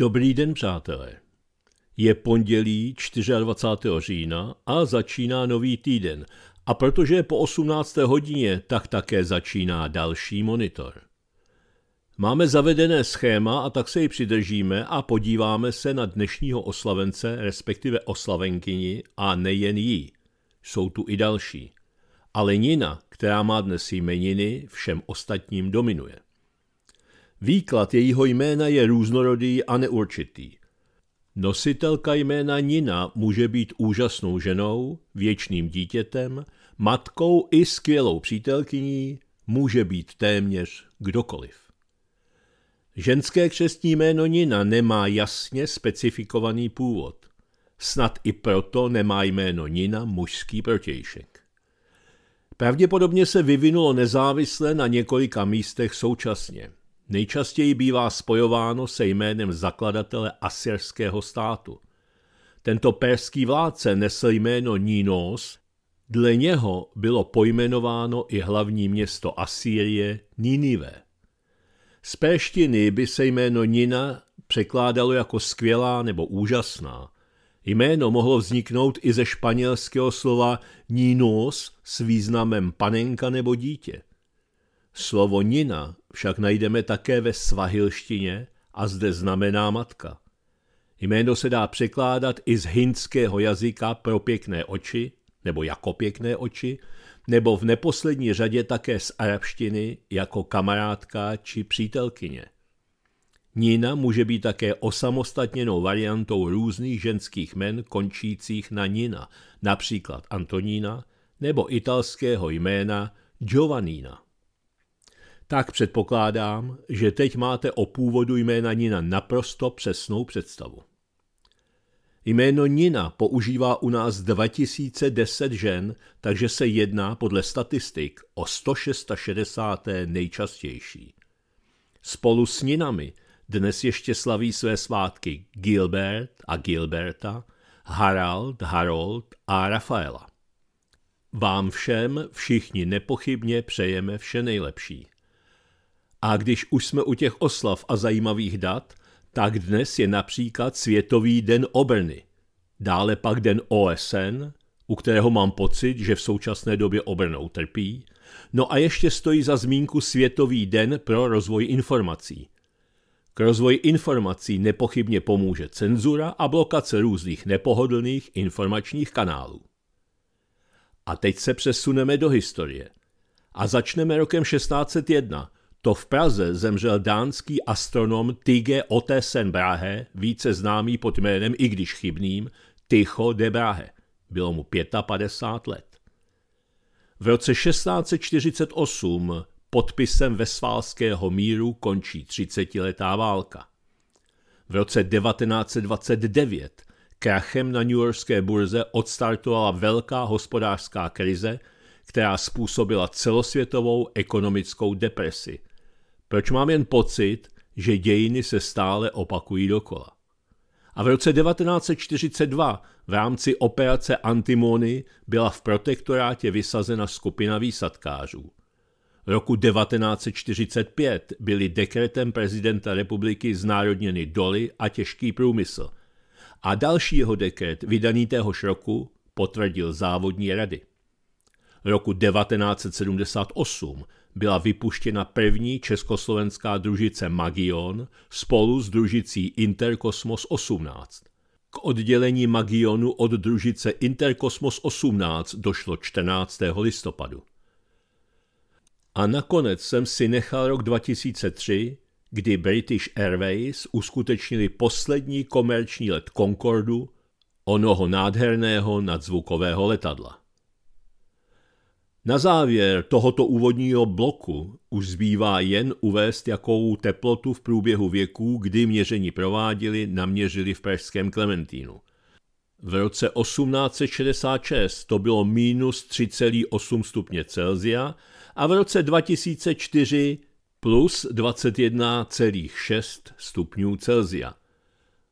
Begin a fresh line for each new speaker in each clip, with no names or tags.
Dobrý den, přátelé. Je pondělí 24. října a začíná nový týden. A protože je po 18. hodině, tak také začíná další monitor. Máme zavedené schéma a tak se ji přidržíme a podíváme se na dnešního oslavence, respektive oslavenkyni a nejen jí. Jsou tu i další. Ale Nina, která má dnes jmeniny, všem ostatním dominuje. Výklad jejího jména je různorodý a neurčitý. Nositelka jména Nina může být úžasnou ženou, věčným dítětem, matkou i skvělou přítelkyní, může být téměř kdokoliv. Ženské křestní jméno Nina nemá jasně specifikovaný původ. Snad i proto nemá jméno Nina mužský protějšek. Pravděpodobně se vyvinulo nezávisle na několika místech současně – Nejčastěji bývá spojováno se jménem zakladatele asyrského státu. Tento perský vládce nesl jméno Nínos, dle něho bylo pojmenováno i hlavní město Asýrie Ninive. Z péštiny by se jméno Nina překládalo jako skvělá nebo úžasná. Jméno mohlo vzniknout i ze španělského slova ninos s významem panenka nebo dítě. Slovo nina však najdeme také ve svahilštině a zde znamená matka. Jméno se dá překládat i z hindského jazyka pro pěkné oči, nebo jako pěkné oči, nebo v neposlední řadě také z arabštiny jako kamarádka či přítelkyně. Nina může být také osamostatněnou variantou různých ženských men končících na nina, například Antonína, nebo italského jména Giovannina tak předpokládám, že teď máte o původu jména Nina naprosto přesnou představu. Jméno Nina používá u nás 2010 žen, takže se jedná podle statistik o 166. nejčastější. Spolu s Ninami dnes ještě slaví své svátky Gilbert a Gilberta, Harald, Harold a Rafaela. Vám všem všichni nepochybně přejeme vše nejlepší. A když už jsme u těch oslav a zajímavých dat, tak dnes je například Světový den obrny. Dále pak den OSN, u kterého mám pocit, že v současné době obrnou trpí. No a ještě stojí za zmínku Světový den pro rozvoj informací. K rozvoji informací nepochybně pomůže cenzura a blokace různých nepohodlných informačních kanálů. A teď se přesuneme do historie. A začneme rokem 1601, to v Praze zemřel dánský astronom Tige Otesen Brahe, více známý pod jménem, i když chybným, Tycho de Brahe. Bylo mu 55 let. V roce 1648 podpisem Vesválského míru končí 30-letá válka. V roce 1929 krachem na Yorkské burze odstartovala velká hospodářská krize, která způsobila celosvětovou ekonomickou depresi, proč mám jen pocit, že dějiny se stále opakují dokola? A v roce 1942 v rámci operace Antimony byla v protektorátě vysazena skupina výsadkářů. Roku 1945 byly dekretem prezidenta republiky znárodněny doly a těžký průmysl. A další jeho dekret, vydaný téhož roku, potvrdil závodní rady. Roku 1978 byla vypuštěna první československá družice Magion spolu s družicí Interkosmos 18. K oddělení Magionu od družice Interkosmos 18 došlo 14. listopadu. A nakonec jsem si nechal rok 2003, kdy British Airways uskutečnili poslední komerční let Concordu, onoho nádherného nadzvukového letadla. Na závěr tohoto úvodního bloku už zbývá jen uvést, jakou teplotu v průběhu věků, kdy měření prováděli, naměřili v pražském Klementínu. V roce 1866 to bylo minus 3,8 stupně Celsia a v roce 2004 plus 21,6 stupňů Celsia.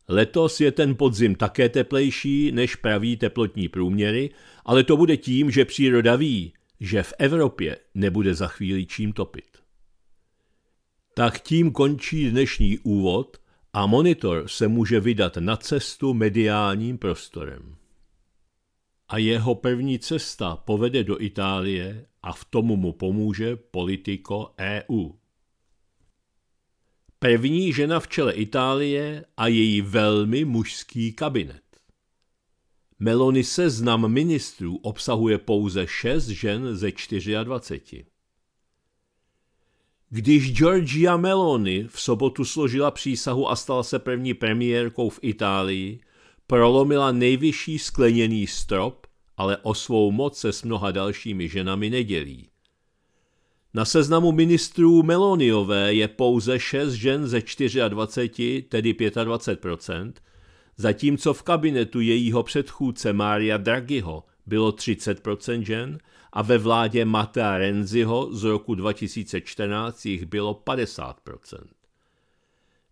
Letos je ten podzim také teplejší než pravý teplotní průměry, ale to bude tím, že příroda ví, že v Evropě nebude za chvíli čím topit. Tak tím končí dnešní úvod a monitor se může vydat na cestu mediálním prostorem. A jeho první cesta povede do Itálie a v tomu mu pomůže politiko EU. První žena v čele Itálie a její velmi mužský kabinet. Melony seznam ministrů obsahuje pouze 6 žen ze 24. Když Georgia Meloni v sobotu složila přísahu a stala se první premiérkou v Itálii, prolomila nejvyšší skleněný strop, ale o svou moc se s mnoha dalšími ženami nedělí. Na seznamu ministrů Meloniové je pouze 6 žen ze 24, tedy 25 Zatímco v kabinetu jejího předchůdce Mária Draghiho bylo 30% žen a ve vládě Matea Renziho z roku 2014 jich bylo 50%.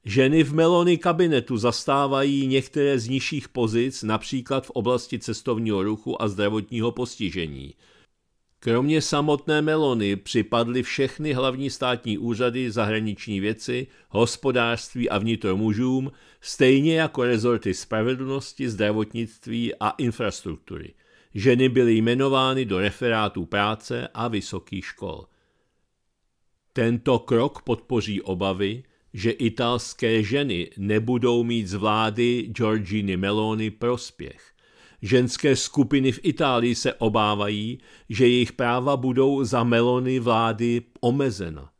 Ženy v Melony kabinetu zastávají některé z nižších pozic, například v oblasti cestovního ruchu a zdravotního postižení – Kromě samotné Melony připadly všechny hlavní státní úřady, zahraniční věci, hospodářství a vnitro mužům, stejně jako rezorty spravedlnosti, zdravotnictví a infrastruktury. Ženy byly jmenovány do referátů práce a vysokých škol. Tento krok podpoří obavy, že italské ženy nebudou mít z vlády Giorgini Meloni prospěch Ženské skupiny v Itálii se obávají, že jejich práva budou za melony vlády omezena.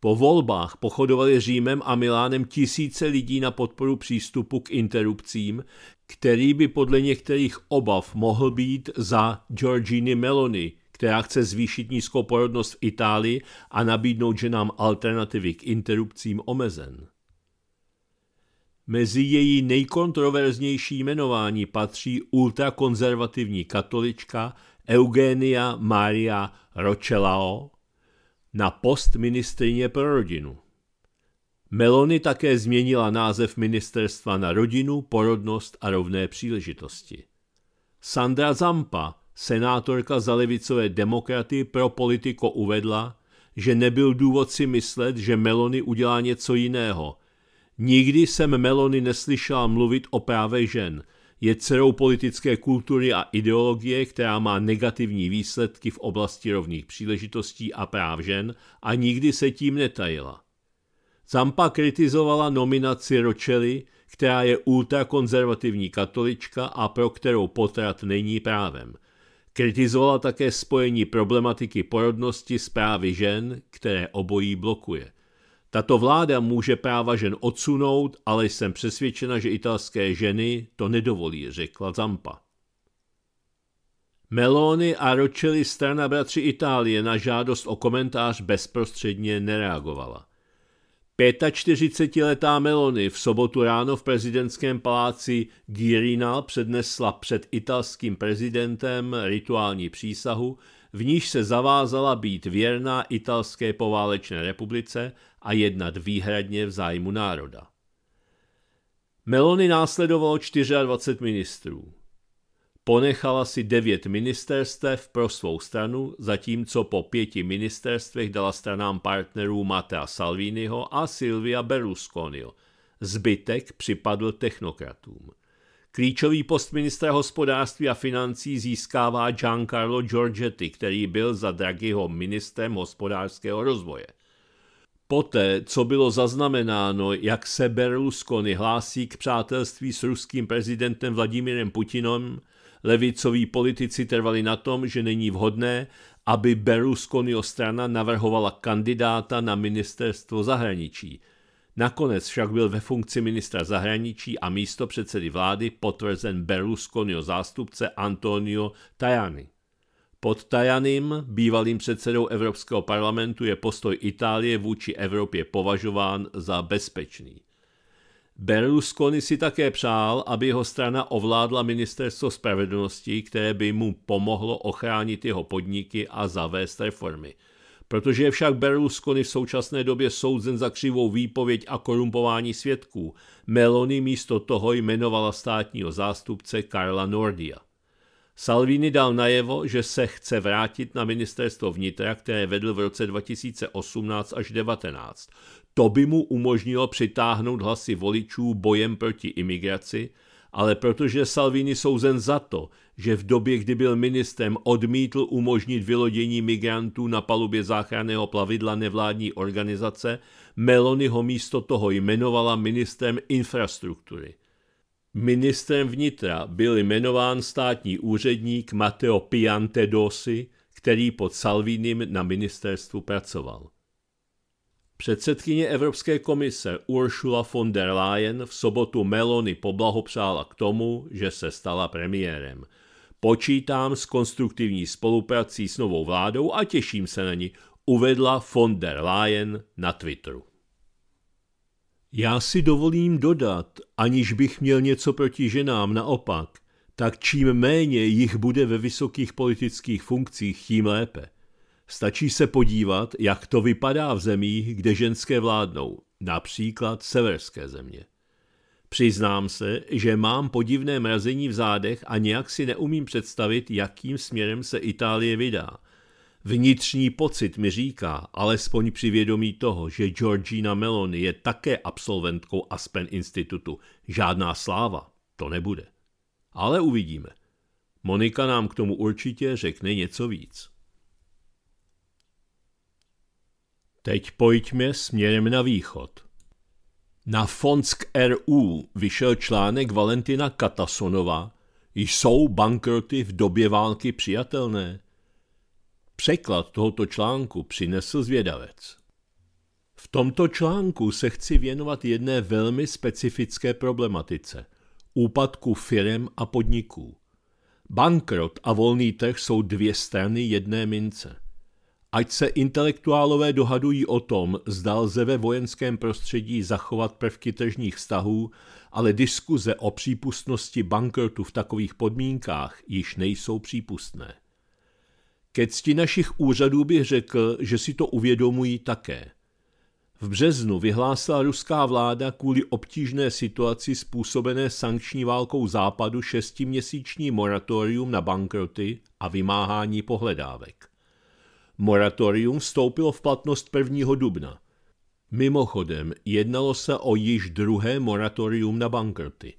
Po volbách pochodovali Římem a Milánem tisíce lidí na podporu přístupu k interrupcím, který by podle některých obav mohl být za Giorgini Meloni, která chce zvýšit nízkou porodnost v Itálii a nabídnout ženám alternativy k interrupcím omezen. Mezi její nejkontroverznější jmenování patří ultrakonzervativní katolička Eugenia Maria Rochelao na post ministrině pro rodinu. Meloni také změnila název ministerstva na rodinu, porodnost a rovné příležitosti. Sandra Zampa, senátorka za levicové demokraty pro politiko uvedla, že nebyl důvod si myslet, že Meloni udělá něco jiného – Nikdy jsem Melony neslyšela mluvit o právě žen. Je dcerou politické kultury a ideologie, která má negativní výsledky v oblasti rovných příležitostí a práv žen a nikdy se tím netajila. Zampa kritizovala nominaci Ročely, která je ultrakonzervativní katolička a pro kterou potrat není právem. Kritizovala také spojení problematiky porodnosti s právy žen, které obojí blokuje – tato vláda může práva žen odsunout, ale jsem přesvědčena, že italské ženy to nedovolí, řekla Zampa. Meloni a ročili strana bratři Itálie na žádost o komentář bezprostředně nereagovala. 45-letá Meloni v sobotu ráno v prezidentském paláci Girinal přednesla před italským prezidentem rituální přísahu, v níž se zavázala být věrná italské poválečné republice a jednat výhradně v zájmu národa. Melony následovalo 24 ministrů. Ponechala si devět ministerstev pro svou stranu, zatímco po pěti ministerstvech dala stranám partnerů Matea Salviniho a Silvia Berlusconiho. Zbytek připadl technokratům. Klíčový post ministra hospodářství a financí získává Giancarlo Giorgetti, který byl za Draghiho ministrem hospodářského rozvoje. Poté, co bylo zaznamenáno, jak se Berlusconi hlásí k přátelství s ruským prezidentem Vladimirem Putinem, levicoví politici trvali na tom, že není vhodné, aby Berlusconiho strana navrhovala kandidáta na ministerstvo zahraničí – Nakonec však byl ve funkci ministra zahraničí a místo předsedy vlády potvrzen Berlusconiho zástupce Antonio Tajani. Pod Tajanim, bývalým předsedou Evropského parlamentu, je postoj Itálie vůči Evropě považován za bezpečný. Berlusconi si také přál, aby jeho strana ovládla ministerstvo spravedlnosti, které by mu pomohlo ochránit jeho podniky a zavést reformy – Protože je však Berlusconi v současné době souzen za křivou výpověď a korumpování svědků, Meloni místo toho jmenovala státního zástupce Karla Nordia. Salvini dal najevo, že se chce vrátit na ministerstvo vnitra, které vedl v roce 2018 až 19. To by mu umožnilo přitáhnout hlasy voličů bojem proti imigraci, ale protože Salvini souzen za to, že v době, kdy byl ministrem, odmítl umožnit vylodění migrantů na palubě záchranného plavidla nevládní organizace, Meloni ho místo toho jmenovala ministrem infrastruktury. Ministrem vnitra byl jmenován státní úředník Matteo Piantedosi, který pod Salvinim na ministerstvu pracoval. Předsedkyně Evropské komise Ursula von der Leyen v sobotu Melony poblahopřála k tomu, že se stala premiérem. Počítám s konstruktivní spoluprací s novou vládou a těším se na ní, uvedla von der Leyen na Twitteru. Já si dovolím dodat, aniž bych měl něco proti ženám, naopak, tak čím méně jich bude ve vysokých politických funkcích, tím lépe. Stačí se podívat, jak to vypadá v zemích, kde ženské vládnou, například severské země. Přiznám se, že mám podivné mrazení v zádech a nějak si neumím představit, jakým směrem se Itálie vydá. Vnitřní pocit mi říká, alespoň při vědomí toho, že Georgina Meloni je také absolventkou Aspen institutu. Žádná sláva, to nebude. Ale uvidíme. Monika nám k tomu určitě řekne něco víc. Teď pojďme směrem na východ. Na Fonsk RU vyšel článek Valentina Katasonova Jsou bankroty v době války přijatelné? Překlad tohoto článku přinesl zvědavec. V tomto článku se chci věnovat jedné velmi specifické problematice – úpadku firem a podniků. Bankrot a volný trh jsou dvě strany jedné mince – Ať se intelektuálové dohadují o tom, zda lze ve vojenském prostředí zachovat prvky tržních vztahů, ale diskuze o přípustnosti bankrotu v takových podmínkách již nejsou přípustné. Ke cti našich úřadů bych řekl, že si to uvědomují také. V březnu vyhlásila ruská vláda kvůli obtížné situaci způsobené sankční válkou západu šestiměsíční moratorium na bankroty a vymáhání pohledávek. Moratorium vstoupilo v platnost 1. dubna. Mimochodem, jednalo se o již druhé moratorium na bankrty.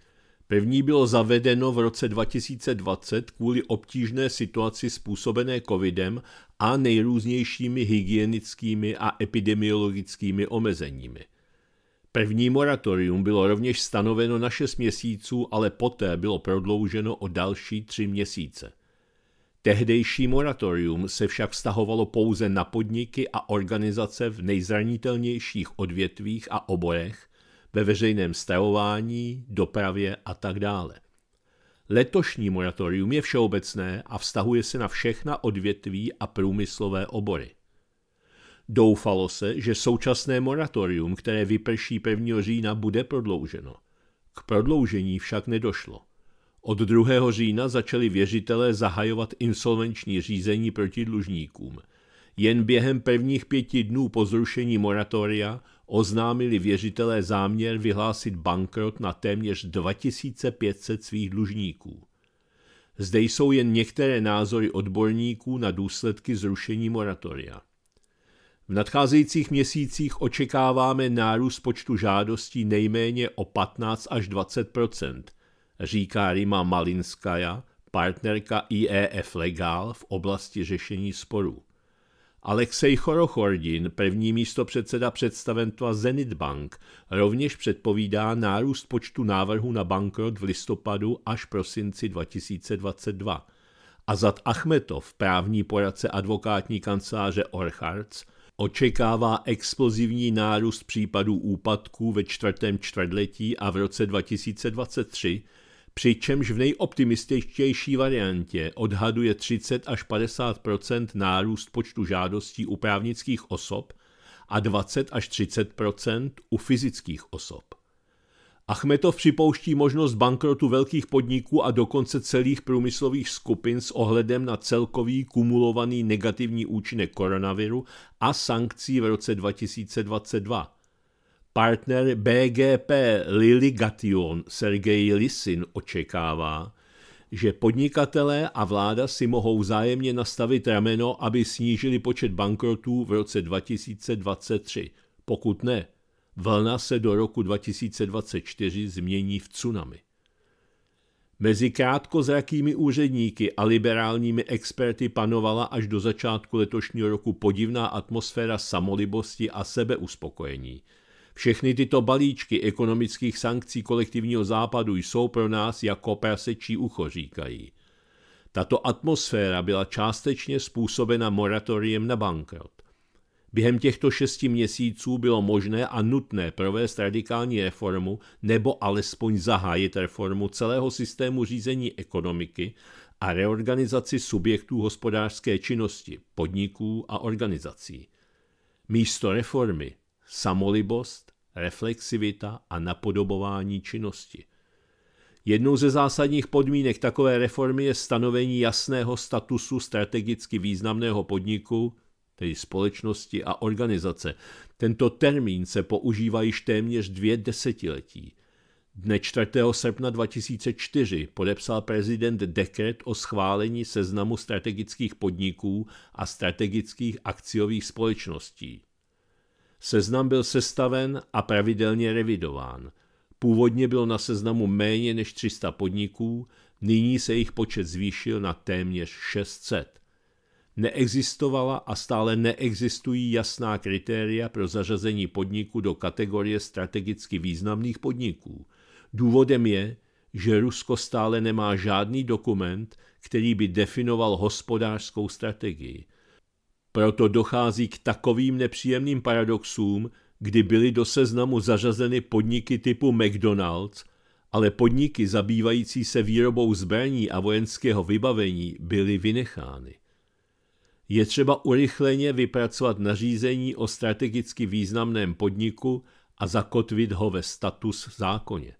První bylo zavedeno v roce 2020 kvůli obtížné situaci způsobené covidem a nejrůznějšími hygienickými a epidemiologickými omezeními. První moratorium bylo rovněž stanoveno na 6 měsíců, ale poté bylo prodlouženo o další 3 měsíce. Tehdejší moratorium se však vztahovalo pouze na podniky a organizace v nejzranitelnějších odvětvích a oborech, ve veřejném stravování, dopravě a tak dále. Letošní moratorium je všeobecné a vztahuje se na všechna odvětví a průmyslové obory. Doufalo se, že současné moratorium, které vyprší 1. října, bude prodlouženo. K prodloužení však nedošlo. Od 2. října začali věřitelé zahajovat insolvenční řízení proti dlužníkům. Jen během prvních pěti dnů po zrušení moratoria oznámili věřitelé záměr vyhlásit bankrot na téměř 2500 svých dlužníků. Zde jsou jen některé názory odborníků na důsledky zrušení moratoria. V nadcházejících měsících očekáváme nárůst počtu žádostí nejméně o 15 až 20 říká Rima Malinskaya, partnerka IEF Legal v oblasti řešení sporů. Alexej Chorochordin, první místo předseda představenstva Zenitbank, rovněž předpovídá nárůst počtu návrhů na bankrot v listopadu až prosinci 2022. Azad Achmetov, právní poradce advokátní kanceláře Orcharts, očekává explozivní nárůst případů úpadků ve čtvrtém čtvrtletí a v roce 2023 přičemž v nejoptimističtější variantě odhaduje 30 až 50 nárůst počtu žádostí u právnických osob a 20 až 30 u fyzických osob. Achmetov připouští možnost bankrotu velkých podniků a dokonce celých průmyslových skupin s ohledem na celkový kumulovaný negativní účinek koronaviru a sankcí v roce 2022. Partner BGP Lily Gation Sergej Lisin očekává, že podnikatelé a vláda si mohou zájemně nastavit rameno, aby snížili počet bankrotů v roce 2023. Pokud ne, vlna se do roku 2024 změní v tsunami. Mezi krátkozrakými úředníky a liberálními experty panovala až do začátku letošního roku podivná atmosféra samolibosti a sebeuspokojení – všechny tyto balíčky ekonomických sankcí kolektivního západu jsou pro nás jako prasečí ucho, říkají. Tato atmosféra byla částečně způsobena moratoriem na bankrot. Během těchto šesti měsíců bylo možné a nutné provést radikální reformu nebo alespoň zahájit reformu celého systému řízení ekonomiky a reorganizaci subjektů hospodářské činnosti, podniků a organizací. Místo reformy samolibost, reflexivita a napodobování činnosti. Jednou ze zásadních podmínek takové reformy je stanovení jasného statusu strategicky významného podniku, tedy společnosti a organizace. Tento termín se používá již téměř dvě desetiletí. Dne 4. srpna 2004 podepsal prezident dekret o schválení seznamu strategických podniků a strategických akciových společností. Seznam byl sestaven a pravidelně revidován. Původně bylo na seznamu méně než 300 podniků, nyní se jejich počet zvýšil na téměř 600. Neexistovala a stále neexistují jasná kritéria pro zařazení podniku do kategorie strategicky významných podniků. Důvodem je, že Rusko stále nemá žádný dokument, který by definoval hospodářskou strategii. Proto dochází k takovým nepříjemným paradoxům, kdy byly do seznamu zařazeny podniky typu McDonald's, ale podniky zabývající se výrobou zbraní a vojenského vybavení byly vynechány. Je třeba urychleně vypracovat nařízení o strategicky významném podniku a zakotvit ho ve status zákoně.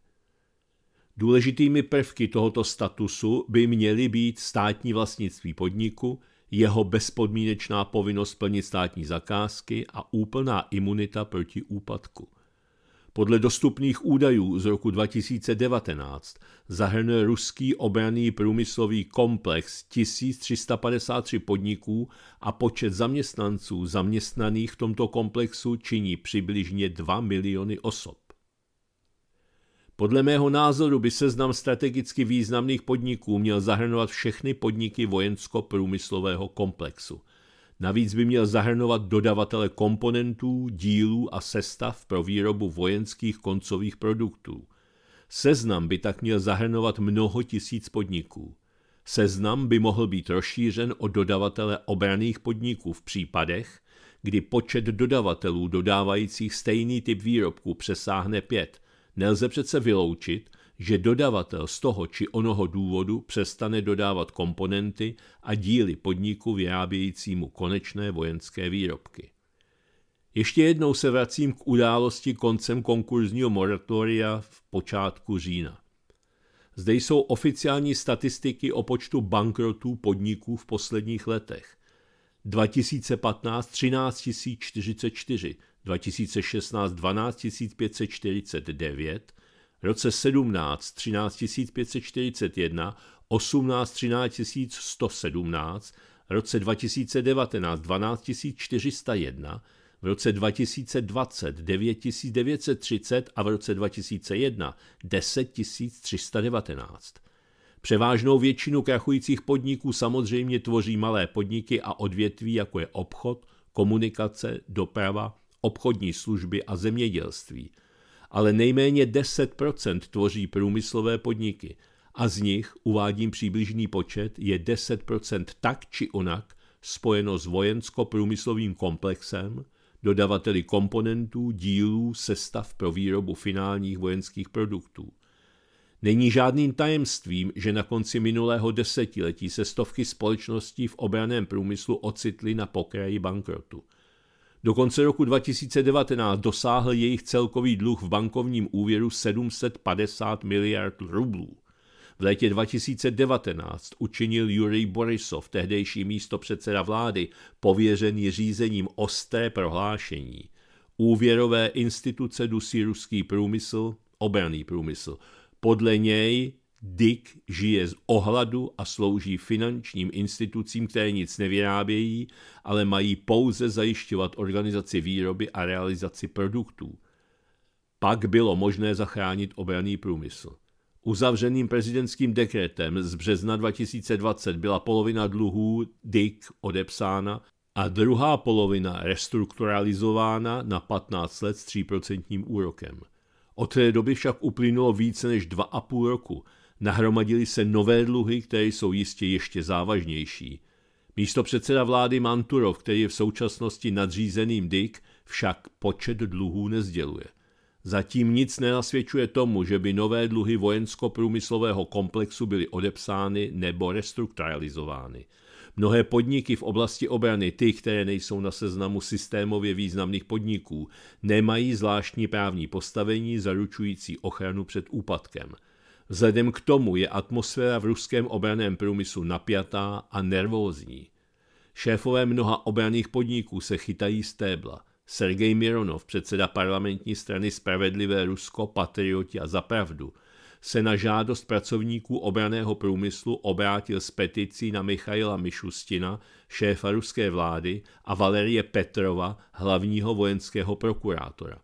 Důležitými prvky tohoto statusu by měly být státní vlastnictví podniku – jeho bezpodmínečná povinnost plnit státní zakázky a úplná imunita proti úpadku. Podle dostupných údajů z roku 2019 zahrnuje ruský obraný průmyslový komplex 1353 podniků a počet zaměstnanců zaměstnaných v tomto komplexu činí přibližně 2 miliony osob. Podle mého názoru by seznam strategicky významných podniků měl zahrnovat všechny podniky vojensko-průmyslového komplexu. Navíc by měl zahrnovat dodavatele komponentů, dílů a sestav pro výrobu vojenských koncových produktů. Seznam by tak měl zahrnovat mnoho tisíc podniků. Seznam by mohl být rozšířen o dodavatele obraných podniků v případech, kdy počet dodavatelů dodávajících stejný typ výrobků přesáhne pět Nelze přece vyloučit, že dodavatel z toho či onoho důvodu přestane dodávat komponenty a díly podniku vyrábějícímu konečné vojenské výrobky. Ještě jednou se vracím k události koncem konkurzního moratoria v počátku října. Zde jsou oficiální statistiky o počtu bankrotů podniků v posledních letech. 2015 13 044, 2016 12 549, roce 17 13 541, 18 13 117, roce 2019 12 401, v roce 2020 9 930 a v roce 2001 10 319. Převážnou většinu krachujících podniků samozřejmě tvoří malé podniky a odvětví, jako je obchod, komunikace, doprava, obchodní služby a zemědělství. Ale nejméně 10 tvoří průmyslové podniky a z nich, uvádím přibližný počet, je 10 tak či onak spojeno s vojensko-průmyslovým komplexem, dodavateli komponentů, dílů, sestav pro výrobu finálních vojenských produktů. Není žádným tajemstvím, že na konci minulého desetiletí se stovky společností v obraném průmyslu ocitly na pokraji bankrotu. Do konce roku 2019 dosáhl jejich celkový dluh v bankovním úvěru 750 miliard rublů. V létě 2019 učinil Jurij Borisov, tehdejší místo předseda vlády, pověřený řízením osté prohlášení. Úvěrové instituce dusí ruský průmysl, obraný průmysl. Podle něj Dick žije z ohladu a slouží finančním institucím, které nic nevyrábějí, ale mají pouze zajišťovat organizaci výroby a realizaci produktů. Pak bylo možné zachránit obraný průmysl. Uzavřeným prezidentským dekretem z března 2020 byla polovina dluhů Dick odepsána a druhá polovina restrukturalizována na 15 let s 3% úrokem. Od té doby však uplynulo více než 2,5 roku nahromadily se nové dluhy, které jsou jistě ještě závažnější. Místo předseda vlády Manturov, který je v současnosti nadřízeným Dick, však počet dluhů nezděluje. Zatím nic nenasvědčuje tomu, že by nové dluhy vojensko-průmyslového komplexu byly odepsány nebo restrukturalizovány. Mnohé podniky v oblasti obrany, ty, které nejsou na seznamu systémově významných podniků, nemají zvláštní právní postavení zaručující ochranu před úpadkem – Vzhledem k tomu je atmosféra v ruském obraném průmyslu napjatá a nervózní. Šéfové mnoha obraných podniků se chytají stébla. Sergej Mironov, předseda parlamentní strany Spravedlivé Rusko, Patrioti a Zapravdu, se na žádost pracovníků obraného průmyslu obrátil s peticí na Michaila Mišustina, šéfa ruské vlády, a Valerie Petrova, hlavního vojenského prokurátora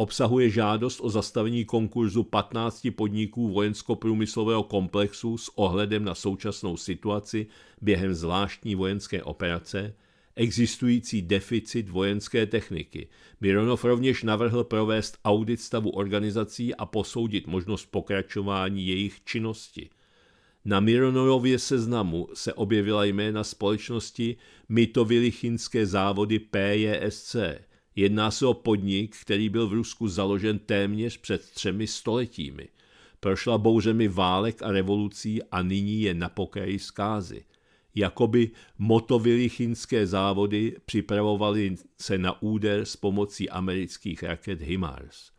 obsahuje žádost o zastavení konkurzu 15 podniků vojensko-průmyslového komplexu s ohledem na současnou situaci během zvláštní vojenské operace, existující deficit vojenské techniky. Mironov rovněž navrhl provést audit stavu organizací a posoudit možnost pokračování jejich činnosti. Na Mironově seznamu se objevila jména společnosti Mitovilichinské závody PJSC – Jedná se o podnik, který byl v Rusku založen téměř před třemi stoletími. Prošla bouřemi válek a revolucí a nyní je na pokraji zkázy. Jakoby motovilichínské závody připravovaly se na úder s pomocí amerických raket HIMARS.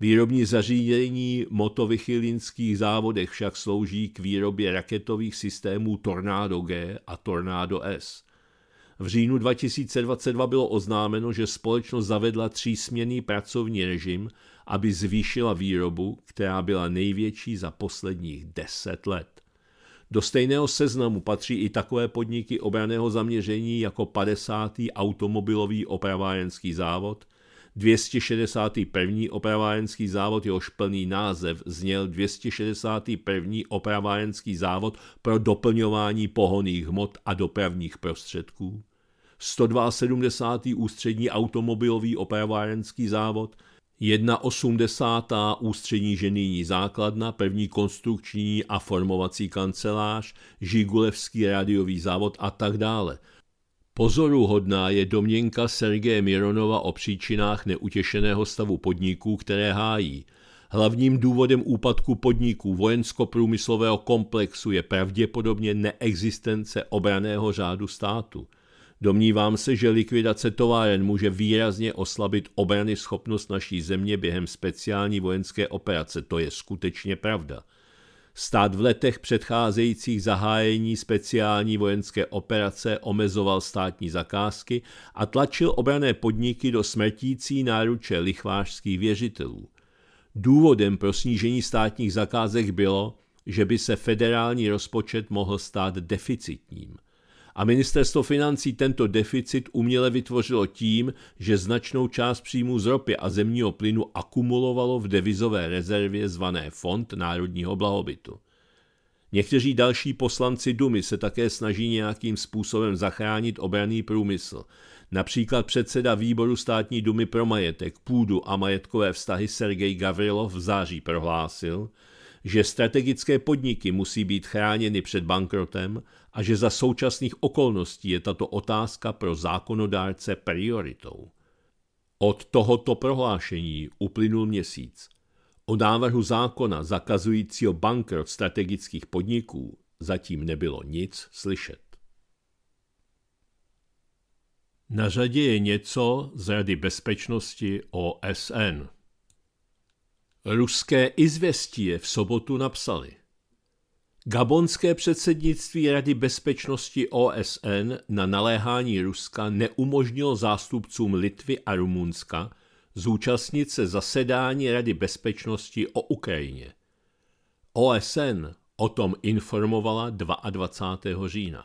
Výrobní zařízení motovychylinských závodech však slouží k výrobě raketových systémů Tornado G a Tornado S. V říjnu 2022 bylo oznámeno, že společnost zavedla třísměný pracovní režim, aby zvýšila výrobu, která byla největší za posledních deset let. Do stejného seznamu patří i takové podniky obraného zaměření jako 50. automobilový opravárenský závod, 261. opravárenský závod, jehož plný název zněl 261. opravárenský závod pro doplňování pohoných hmot a dopravních prostředků, 172. ústřední automobilový opravárenský závod, 1,80. ústřední ženýní základna, první konstrukční a formovací kancelář, Žigulevský rádiový závod a tak dále – Pozoruhodná je domněnka Sergeje Mironova o příčinách neutěšeného stavu podniků, které hájí. Hlavním důvodem úpadku podniků vojensko-průmyslového komplexu je pravděpodobně neexistence obraného řádu státu. Domnívám se, že likvidace továren může výrazně oslabit obrany schopnost naší země během speciální vojenské operace. To je skutečně pravda. Stát v letech předcházejících zahájení speciální vojenské operace omezoval státní zakázky a tlačil obrané podniky do smrtící náruče lichvářských věřitelů. Důvodem pro snížení státních zakázek bylo, že by se federální rozpočet mohl stát deficitním. A ministerstvo financí tento deficit uměle vytvořilo tím, že značnou část příjmů z ropy a zemního plynu akumulovalo v devizové rezervě zvané Fond národního blahobytu. Někteří další poslanci Dumy se také snaží nějakým způsobem zachránit obraný průmysl. Například předseda výboru státní Dumy pro majetek, půdu a majetkové vztahy Sergej Gavrilov v září prohlásil, že strategické podniky musí být chráněny před bankrotem a že za současných okolností je tato otázka pro zákonodárce prioritou. Od tohoto prohlášení uplynul měsíc. O návrhu zákona zakazujícího bankrot strategických podniků zatím nebylo nic slyšet. Na řadě je něco z Rady bezpečnosti OSN. Ruské izvěstí je v sobotu napsali – Gabonské předsednictví Rady bezpečnosti OSN na naléhání Ruska neumožnilo zástupcům Litvy a Rumunska zúčastnit se zasedání Rady bezpečnosti o Ukrajině. OSN o tom informovala 22. října.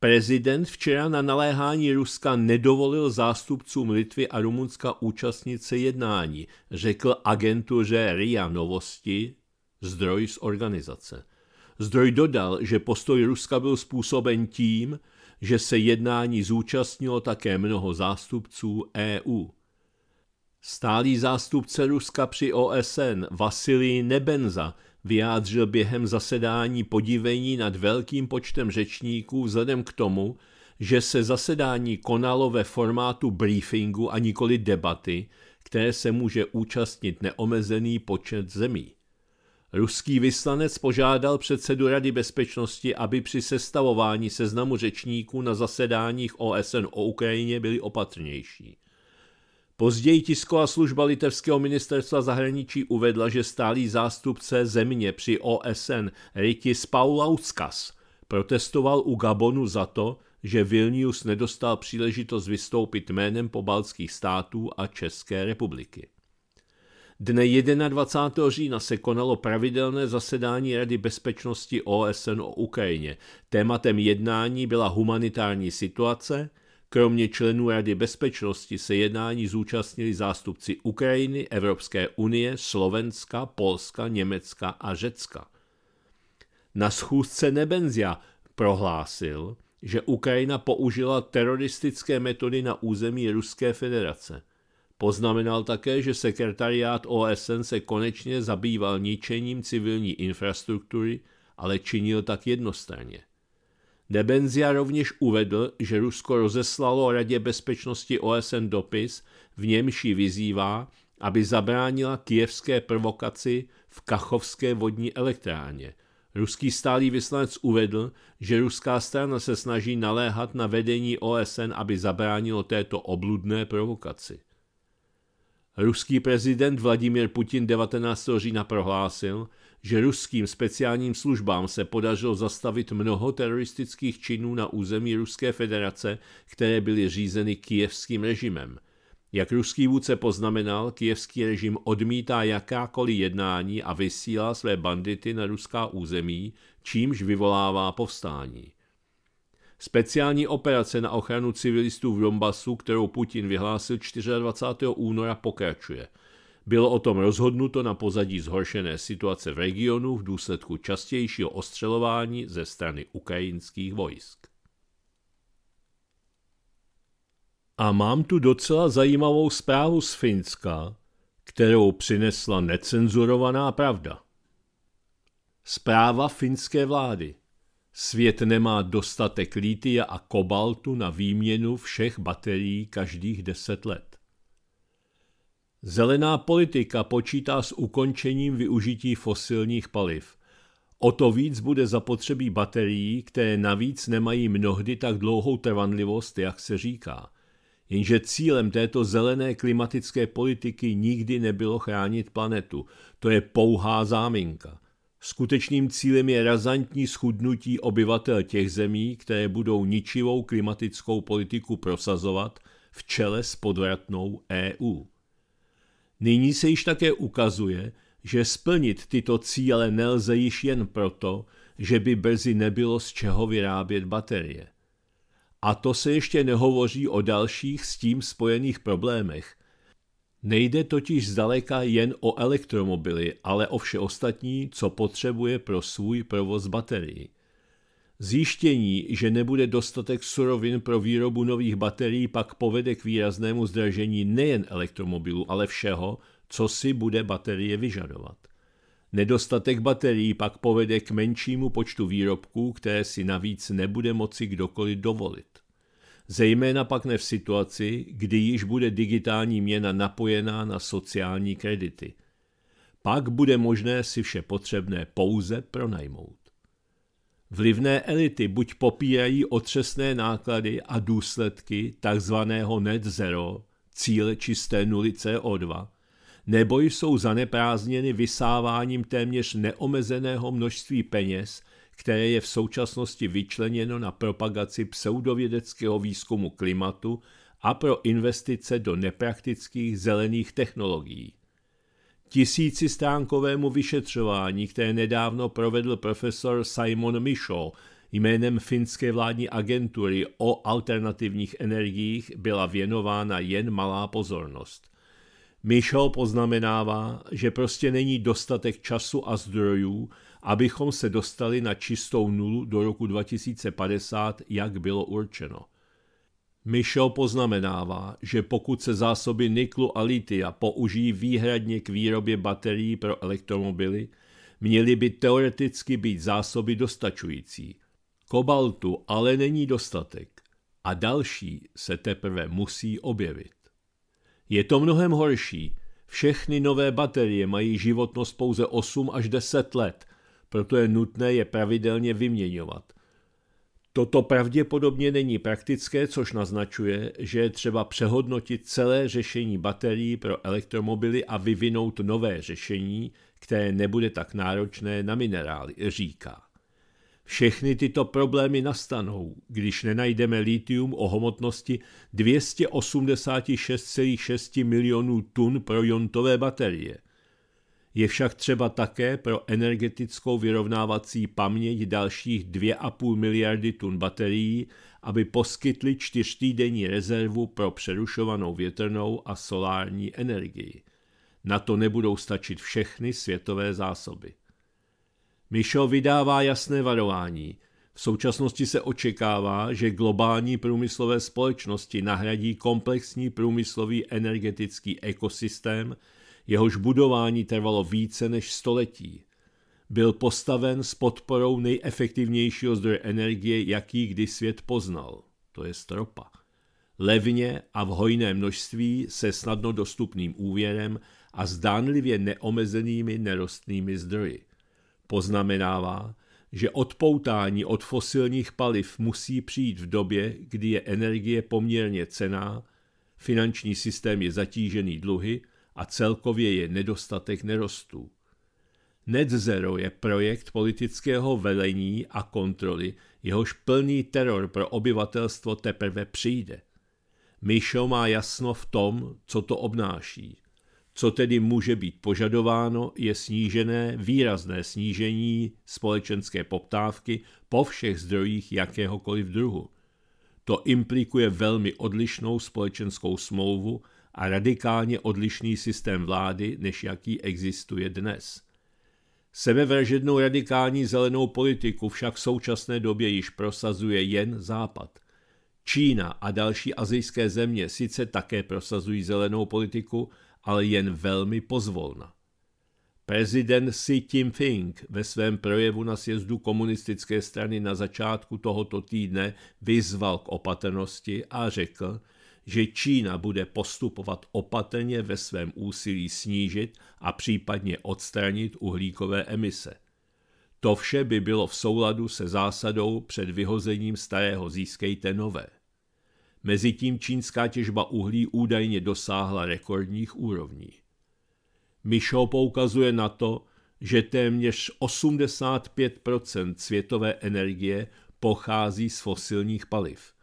Prezident včera na naléhání Ruska nedovolil zástupcům Litvy a Rumunska účastnit se jednání, řekl agentuře RIA Novosti Zdroj z organizace. Zdroj dodal, že postoj Ruska byl způsoben tím, že se jednání zúčastnilo také mnoho zástupců EU. Stálý zástupce Ruska při OSN Vasilij Nebenza vyjádřil během zasedání podívení nad velkým počtem řečníků vzhledem k tomu, že se zasedání konalo ve formátu briefingu a nikoli debaty, které se může účastnit neomezený počet zemí. Ruský vyslanec požádal předsedu Rady bezpečnosti, aby při sestavování seznamu řečníků na zasedáních OSN o Ukrajině byli opatrnější. Později tisková služba litevského ministerstva zahraničí uvedla, že stálý zástupce země při OSN Rikis Paulauskas protestoval u Gabonu za to, že Vilnius nedostal příležitost vystoupit jménem pobaltských států a České republiky. Dne 21. října se konalo pravidelné zasedání Rady bezpečnosti OSN o Ukrajině. Tématem jednání byla humanitární situace. Kromě členů Rady bezpečnosti se jednání zúčastnili zástupci Ukrajiny, Evropské unie, Slovenska, Polska, Německa a Řecka. Na schůzce Nebenzia prohlásil, že Ukrajina použila teroristické metody na území Ruské federace – Poznamenal také, že sekretariát OSN se konečně zabýval ničením civilní infrastruktury, ale činil tak jednostranně. Debenzia rovněž uvedl, že Rusko rozeslalo Radě bezpečnosti OSN dopis, v němž ji vyzývá, aby zabránila kijevské provokaci v Kachovské vodní elektrárně. Ruský stálý vyslanec uvedl, že ruská strana se snaží naléhat na vedení OSN, aby zabránilo této obludné provokaci. Ruský prezident Vladimir Putin 19. října prohlásil, že ruským speciálním službám se podařilo zastavit mnoho teroristických činů na území Ruské federace, které byly řízeny kijevským režimem. Jak ruský vůdce poznamenal, kijevský režim odmítá jakákoliv jednání a vysílá své bandity na ruská území, čímž vyvolává povstání. Speciální operace na ochranu civilistů v Donbasu, kterou Putin vyhlásil 24. února, pokračuje. Bylo o tom rozhodnuto na pozadí zhoršené situace v regionu v důsledku častějšího ostřelování ze strany ukrajinských vojsk. A mám tu docela zajímavou zprávu z Finska, kterou přinesla necenzurovaná pravda. Zpráva finské vlády. Svět nemá dostatek litia a kobaltu na výměnu všech baterií každých deset let. Zelená politika počítá s ukončením využití fosilních paliv. O to víc bude zapotřebí baterií, které navíc nemají mnohdy tak dlouhou trvanlivost, jak se říká. Jenže cílem této zelené klimatické politiky nikdy nebylo chránit planetu. To je pouhá záminka. Skutečným cílem je razantní schudnutí obyvatel těch zemí, které budou ničivou klimatickou politiku prosazovat v čele s podvratnou EU. Nyní se již také ukazuje, že splnit tyto cíle nelze již jen proto, že by brzy nebylo z čeho vyrábět baterie. A to se ještě nehovoří o dalších s tím spojených problémech, Nejde totiž zdaleka jen o elektromobily, ale o vše ostatní, co potřebuje pro svůj provoz baterií. Zjištění, že nebude dostatek surovin pro výrobu nových baterií, pak povede k výraznému zdražení nejen elektromobilů, ale všeho, co si bude baterie vyžadovat. Nedostatek baterií pak povede k menšímu počtu výrobků, které si navíc nebude moci kdokoliv dovolit zejména pak ne v situaci, kdy již bude digitální měna napojená na sociální kredity. Pak bude možné si vše potřebné pouze pronajmout. Vlivné elity buď popírají otřesné náklady a důsledky tzv. net zero, cíle čisté nuly CO2, nebo jsou zaneprázdněny vysáváním téměř neomezeného množství peněz které je v současnosti vyčleněno na propagaci pseudovědeckého výzkumu klimatu a pro investice do nepraktických zelených technologií. Tisícistránkovému vyšetřování, které nedávno provedl profesor Simon Michaud jménem finské vládní agentury o alternativních energiích, byla věnována jen malá pozornost. Michaud poznamenává, že prostě není dostatek času a zdrojů, abychom se dostali na čistou nulu do roku 2050, jak bylo určeno. Michel poznamenává, že pokud se zásoby niklu a litia použijí výhradně k výrobě baterií pro elektromobily, měly by teoreticky být zásoby dostačující. Kobaltu ale není dostatek a další se teprve musí objevit. Je to mnohem horší. Všechny nové baterie mají životnost pouze 8 až 10 let proto je nutné je pravidelně vyměňovat. Toto pravděpodobně není praktické, což naznačuje, že je třeba přehodnotit celé řešení baterií pro elektromobily a vyvinout nové řešení, které nebude tak náročné na minerály, říká. Všechny tyto problémy nastanou, když nenajdeme litium o hmotnosti 286,6 milionů tun pro jontové baterie – je však třeba také pro energetickou vyrovnávací paměť dalších 2,5 miliardy tun baterií, aby poskytli čtyřtýdenní rezervu pro přerušovanou větrnou a solární energii. Na to nebudou stačit všechny světové zásoby. Mišo vydává jasné varování. V současnosti se očekává, že globální průmyslové společnosti nahradí komplexní průmyslový energetický ekosystém – jehož budování trvalo více než století. Byl postaven s podporou nejefektivnějšího zdroje energie, jaký kdy svět poznal, to je stropa. Levně a v hojné množství se snadno dostupným úvěrem a zdánlivě neomezenými nerostnými zdroji. Poznamenává, že odpoutání od fosilních paliv musí přijít v době, kdy je energie poměrně cená, finanční systém je zatížený dluhy a celkově je nedostatek nerostů. Net Zero je projekt politického velení a kontroly, jehož plný teror pro obyvatelstvo teprve přijde. Mišo má jasno v tom, co to obnáší. Co tedy může být požadováno, je snížené, výrazné snížení společenské poptávky po všech zdrojích jakéhokoliv druhu. To implikuje velmi odlišnou společenskou smlouvu a radikálně odlišný systém vlády, než jaký existuje dnes. Sebevražednou radikální zelenou politiku však v současné době již prosazuje jen Západ. Čína a další azijské země sice také prosazují zelenou politiku, ale jen velmi pozvolna. Prezident Xi Jinping ve svém projevu na sjezdu komunistické strany na začátku tohoto týdne vyzval k opatrnosti a řekl, že Čína bude postupovat opatrně ve svém úsilí snížit a případně odstranit uhlíkové emise. To vše by bylo v souladu se zásadou před vyhozením starého získejte nové. Mezitím čínská těžba uhlí údajně dosáhla rekordních úrovní. Mišo poukazuje na to, že téměř 85 světové energie pochází z fosilních paliv –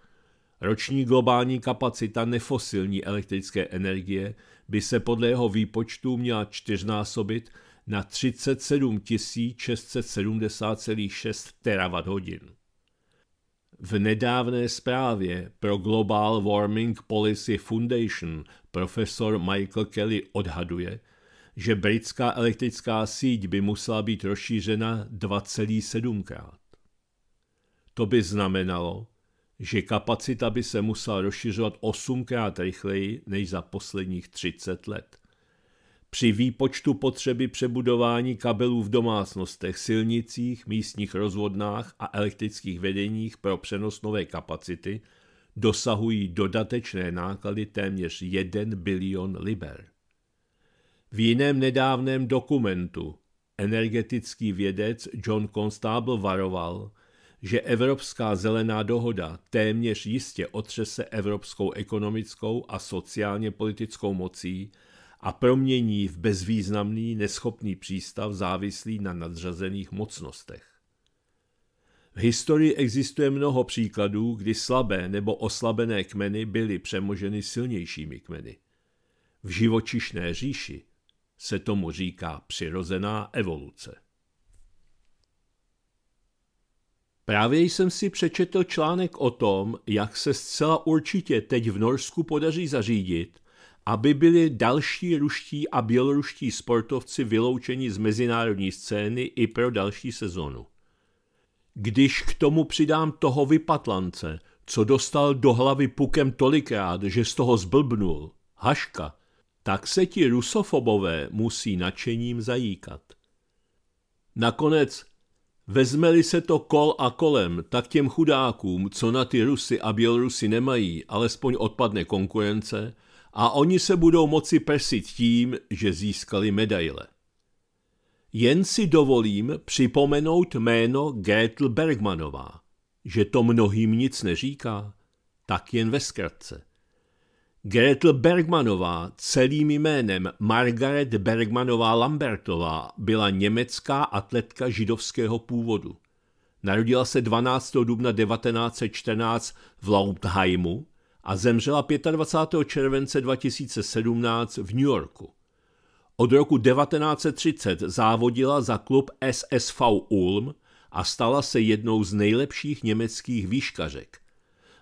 Roční globální kapacita nefosilní elektrické energie by se podle jeho výpočtů měla čtyřnásobit na 37 670,6 terawatt-hodin. V nedávné zprávě pro Global Warming Policy Foundation profesor Michael Kelly odhaduje, že britská elektrická síť by musela být rozšířena 2,7krát. To by znamenalo, že kapacita by se musela rozšiřovat osmkrát rychleji než za posledních 30 let. Při výpočtu potřeby přebudování kabelů v domácnostech, silnicích, místních rozvodnách a elektrických vedeních pro přenos nové kapacity dosahují dodatečné náklady téměř 1 bilion liber. V jiném nedávném dokumentu energetický vědec John Constable varoval, že Evropská zelená dohoda téměř jistě otřese evropskou ekonomickou a sociálně politickou mocí a promění v bezvýznamný neschopný přístav závislý na nadřazených mocnostech. V historii existuje mnoho příkladů, kdy slabé nebo oslabené kmeny byly přemoženy silnějšími kmeny. V živočišné říši se tomu říká přirozená evoluce. Právě jsem si přečetl článek o tom, jak se zcela určitě teď v Norsku podaří zařídit, aby byli další ruští a běloruští sportovci vyloučeni z mezinárodní scény i pro další sezonu. Když k tomu přidám toho vypatlance, co dostal do hlavy pukem tolikrát, že z toho zblbnul, haška, tak se ti rusofobové musí nadšením zajíkat. Nakonec Vezmeli se to kol a kolem, tak těm chudákům, co na ty Rusy a Bělorusy nemají, alespoň odpadne konkurence a oni se budou moci prsit tím, že získali medaile. Jen si dovolím připomenout jméno Gertl Bergmanová, že to mnohým nic neříká, tak jen ve zkratce. Gretel Bergmanová celým jménem Margaret Bergmanová Lambertová byla německá atletka židovského původu. Narodila se 12. dubna 1914 v Lautheimu a zemřela 25. července 2017 v New Yorku. Od roku 1930 závodila za klub SSV Ulm a stala se jednou z nejlepších německých výškařek.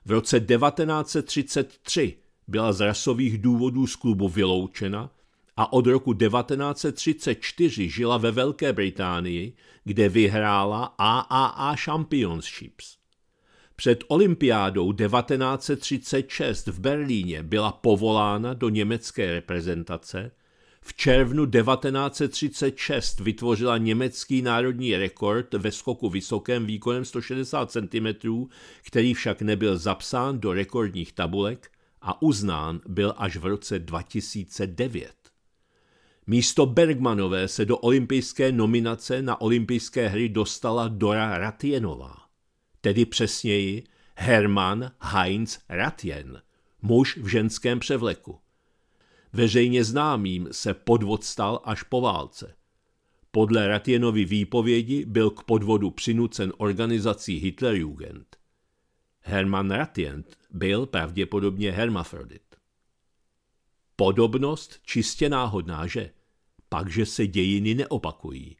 V roce 1933 byla z rasových důvodů z klubu vyloučena a od roku 1934 žila ve Velké Británii, kde vyhrála AAA Championships. Před olympiádou 1936 v Berlíně byla povolána do německé reprezentace, v červnu 1936 vytvořila německý národní rekord ve skoku vysokém výkonem 160 cm, který však nebyl zapsán do rekordních tabulek a uznán byl až v roce 2009. Místo Bergmanové se do olympijské nominace na olympijské hry dostala Dora Ratienová, tedy přesněji Hermann Heinz Ratien, muž v ženském převleku. Veřejně známým se podvod stal až po válce. Podle Ratienovy výpovědi byl k podvodu přinucen organizací Hitlerjugend. Hermanratient byl pravděpodobně hermafrodit. Podobnost čistě náhodná, že? Pakže se dějiny neopakují.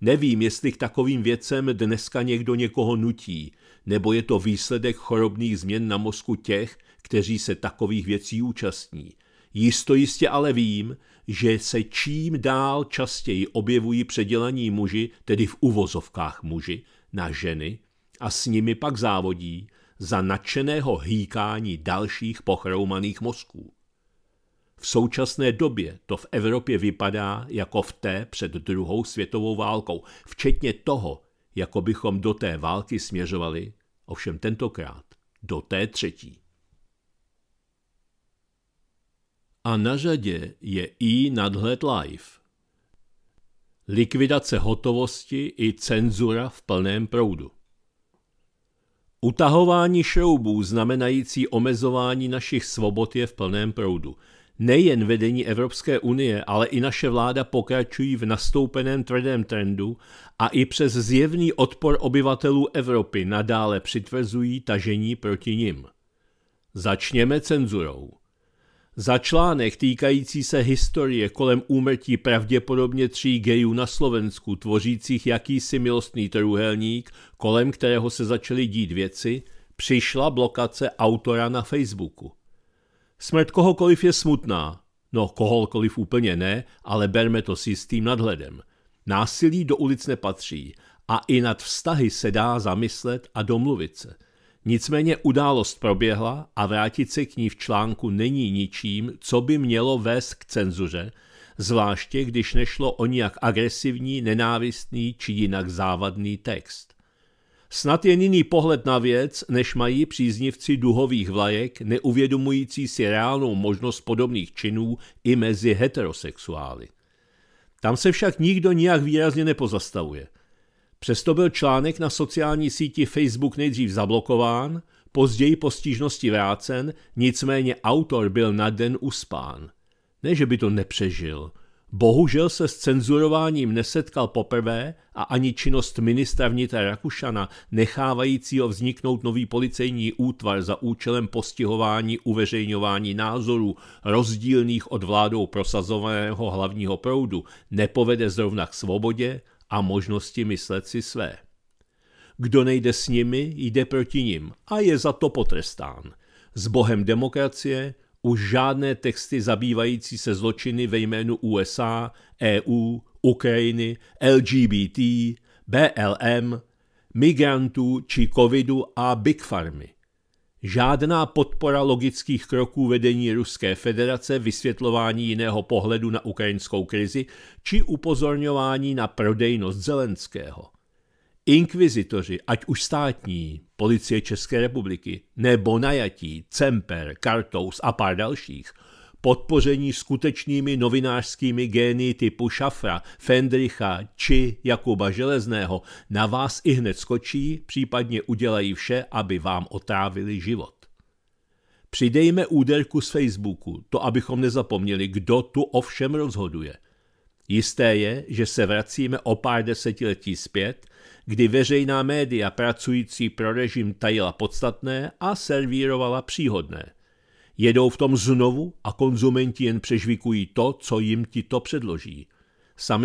Nevím, jestli k takovým věcem dneska někdo někoho nutí, nebo je to výsledek chorobných změn na mozku těch, kteří se takových věcí účastní. Jisto jistě ale vím, že se čím dál častěji objevují předělaní muži, tedy v uvozovkách muži, na ženy a s nimi pak závodí za nadšeného hýkání dalších pochroumaných mozků. V současné době to v Evropě vypadá jako v té před druhou světovou válkou, včetně toho, jako bychom do té války směřovali, ovšem tentokrát do té třetí. A na řadě je i nadhled live. Likvidace hotovosti i cenzura v plném proudu. Utahování šroubů znamenající omezování našich svobod je v plném proudu. Nejen vedení Evropské unie, ale i naše vláda pokračují v nastoupeném tvrdém trendu a i přes zjevný odpor obyvatelů Evropy nadále přitvrzují tažení proti nim. Začněme cenzurou. Za článek týkající se historie kolem úmrtí pravděpodobně tří gejů na Slovensku tvořících jakýsi milostný trůhelník, kolem kterého se začaly dít věci, přišla blokace autora na Facebooku. Smrt kohokoliv je smutná, no kohokoliv úplně ne, ale berme to si s tím nadhledem. Násilí do ulic nepatří a i nad vztahy se dá zamyslet a domluvit se – Nicméně událost proběhla a vrátit se k ní v článku není ničím, co by mělo vést k cenzuře, zvláště když nešlo o nijak agresivní, nenávistný či jinak závadný text. Snad je jiný pohled na věc, než mají příznivci duhových vlajek, neuvědomující si reálnou možnost podobných činů i mezi heterosexuály. Tam se však nikdo nijak výrazně nepozastavuje – Přesto byl článek na sociální síti Facebook nejdřív zablokován, později po stížnosti vrácen, nicméně autor byl na den uspán. Ne, že by to nepřežil. Bohužel se s cenzurováním nesetkal poprvé a ani činnost ministra vnitra Rakušana, nechávajícího vzniknout nový policejní útvar za účelem postihování uveřejňování názorů rozdílných od vládou prosazovaného hlavního proudu, nepovede zrovna k svobodě, a možnosti myslet si své. Kdo nejde s nimi, jde proti nim a je za to potrestán. S bohem demokracie už žádné texty zabývající se zločiny ve jménu USA, EU, Ukrajiny, LGBT, BLM, migrantů či covidu a big farmy. Žádná podpora logických kroků vedení Ruské federace, vysvětlování jiného pohledu na ukrajinskou krizi či upozorňování na prodejnost Zelenského. Inkvizitoři, ať už státní, policie České republiky, nebo najatí, Cemper, Kartous a pár dalších – podpoření skutečnými novinářskými gény typu Šafra, Fendricha či Jakuba Železného, na vás i hned skočí, případně udělají vše, aby vám otrávili život. Přidejme úderku z Facebooku, to abychom nezapomněli, kdo tu ovšem rozhoduje. Jisté je, že se vracíme o pár desetiletí zpět, kdy veřejná média pracující pro režim tajila podstatné a servírovala příhodné – Jedou v tom znovu a konzumenti jen přežvikují to, co jim ti to předloží.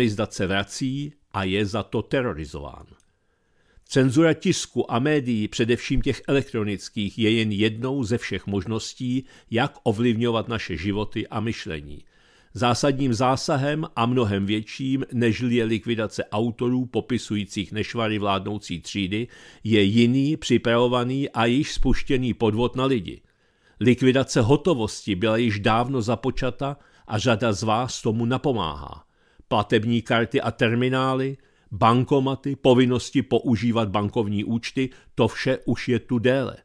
zdat se vrací a je za to terorizován. Cenzura tisku a médií, především těch elektronických, je jen jednou ze všech možností, jak ovlivňovat naše životy a myšlení. Zásadním zásahem a mnohem větším, než je likvidace autorů popisujících nešvary vládnoucí třídy, je jiný, připravovaný a již spuštěný podvod na lidi – Likvidace hotovosti byla již dávno započata a řada z vás tomu napomáhá. Platební karty a terminály, bankomaty, povinnosti používat bankovní účty, to vše už je tu déle.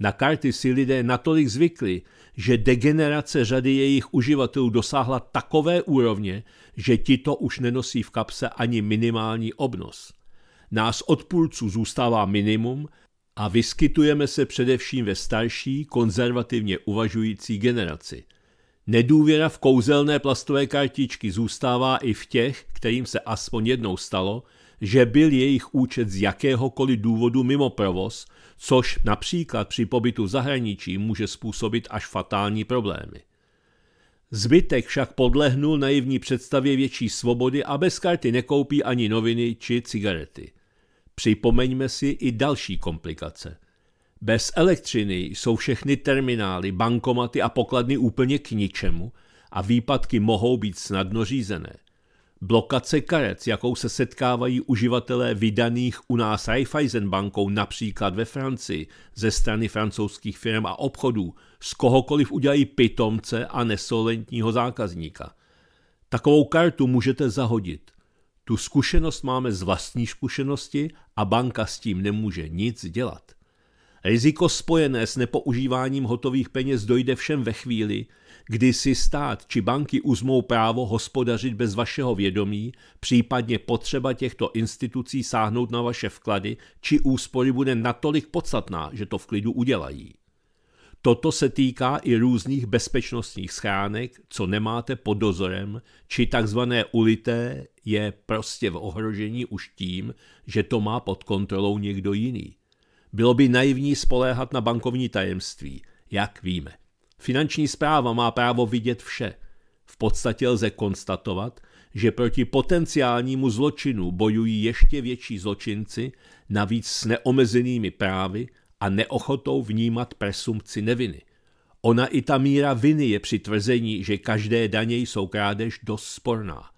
Na karty si lidé natolik zvykli, že degenerace řady jejich uživatelů dosáhla takové úrovně, že ti to už nenosí v kapse ani minimální obnos. Nás odpůrců zůstává minimum a vyskytujeme se především ve starší, konzervativně uvažující generaci. Nedůvěra v kouzelné plastové kartičky zůstává i v těch, kterým se aspoň jednou stalo, že byl jejich účet z jakéhokoliv důvodu mimo provoz, což například při pobytu v zahraničí může způsobit až fatální problémy. Zbytek však podlehnul naivní představě větší svobody a bez karty nekoupí ani noviny či cigarety. Připomeňme si i další komplikace. Bez elektřiny jsou všechny terminály, bankomaty a pokladny úplně k ničemu a výpadky mohou být snadno řízené. Blokace karet, s jakou se setkávají uživatelé vydaných u nás Raiffeisen bankou například ve Francii ze strany francouzských firm a obchodů, z kohokoliv udělají pitomce a nesolentního zákazníka. Takovou kartu můžete zahodit – tu zkušenost máme z vlastní zkušenosti a banka s tím nemůže nic dělat. Riziko spojené s nepoužíváním hotových peněz dojde všem ve chvíli, kdy si stát či banky uzmou právo hospodařit bez vašeho vědomí, případně potřeba těchto institucí sáhnout na vaše vklady či úspory bude natolik podstatná, že to v klidu udělají. Toto se týká i různých bezpečnostních schránek, co nemáte pod dozorem, či takzvané ulité je prostě v ohrožení už tím, že to má pod kontrolou někdo jiný. Bylo by naivní spoléhat na bankovní tajemství, jak víme. Finanční zpráva má právo vidět vše. V podstatě lze konstatovat, že proti potenciálnímu zločinu bojují ještě větší zločinci, navíc s neomezenými právy, a neochotou vnímat presumpci neviny. Ona i ta míra viny je při tvrzení, že každé daně jsou krádež dost sporná.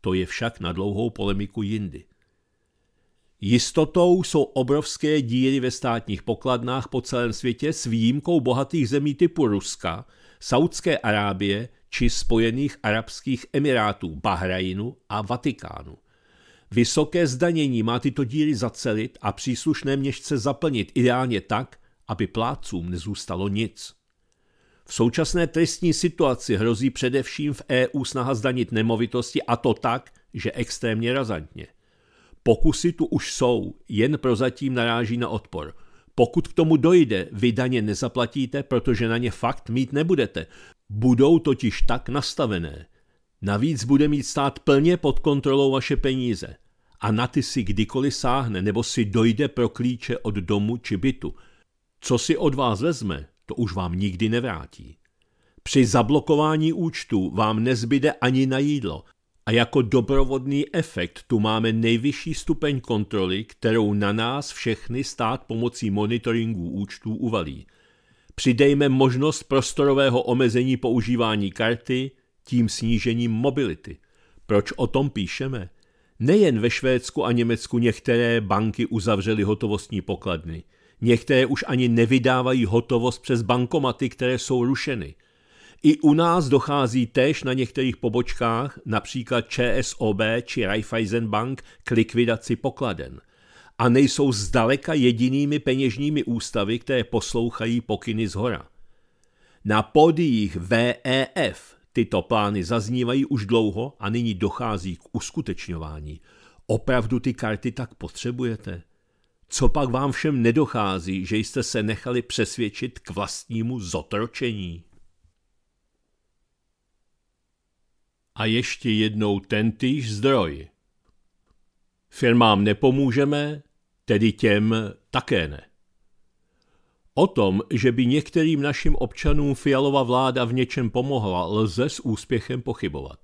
To je však na dlouhou polemiku jindy. Jistotou jsou obrovské díry ve státních pokladnách po celém světě s výjimkou bohatých zemí typu Ruska, Saudské Arábie či Spojených Arabských Emirátů, Bahrajnu a Vatikánu. Vysoké zdanění má tyto díry zacelit a příslušné měšce zaplnit ideálně tak, aby plácům nezůstalo nic. V současné trestní situaci hrozí především v EU snaha zdanit nemovitosti a to tak, že extrémně razantně. Pokusy tu už jsou, jen prozatím naráží na odpor. Pokud k tomu dojde, vy daně nezaplatíte, protože na ně fakt mít nebudete. Budou totiž tak nastavené, Navíc bude mít stát plně pod kontrolou vaše peníze a na ty si kdykoliv sáhne nebo si dojde pro klíče od domu či bytu. Co si od vás vezme, to už vám nikdy nevrátí. Při zablokování účtu vám nezbyde ani na jídlo a jako doprovodný efekt tu máme nejvyšší stupeň kontroly, kterou na nás všechny stát pomocí monitoringu účtů uvalí. Přidejme možnost prostorového omezení používání karty, tím snížením mobility. Proč o tom píšeme? Nejen ve Švédsku a Německu některé banky uzavřely hotovostní pokladny. Některé už ani nevydávají hotovost přes bankomaty, které jsou rušeny. I u nás dochází též na některých pobočkách, například ČSOB či Raiffeisen Bank, k likvidaci pokladen. A nejsou zdaleka jedinými peněžními ústavy, které poslouchají pokyny zhora. Na podiích VEF Tyto plány zaznívají už dlouho a nyní dochází k uskutečňování. Opravdu ty karty tak potřebujete? Co pak vám všem nedochází, že jste se nechali přesvědčit k vlastnímu zotročení? A ještě jednou tentýž zdroj. Firmám nepomůžeme, tedy těm také ne. O tom, že by některým našim občanům Fialova vláda v něčem pomohla, lze s úspěchem pochybovat.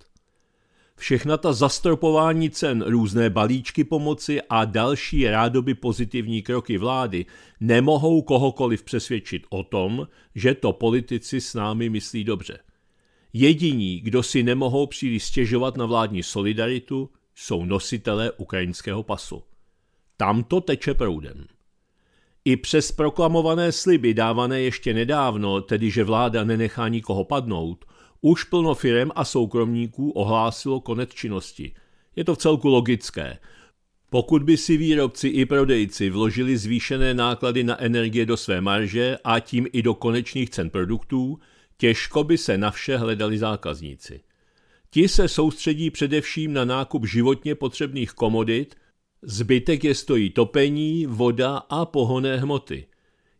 Všechna ta zastropování cen, různé balíčky pomoci a další rádoby pozitivní kroky vlády nemohou kohokoliv přesvědčit o tom, že to politici s námi myslí dobře. Jediní, kdo si nemohou příliš stěžovat na vládní solidaritu, jsou nositelé ukrajinského pasu. Tam to teče proudem. I přes proklamované sliby dávané ještě nedávno, tedy že vláda nenechá nikoho padnout, už plno firem a soukromníků ohlásilo konec činnosti. Je to v celku logické. Pokud by si výrobci i prodejci vložili zvýšené náklady na energie do své marže a tím i do konečných cen produktů, těžko by se na vše hledali zákazníci. Ti se soustředí především na nákup životně potřebných komodit Zbytek je stojí topení, voda a pohonné hmoty.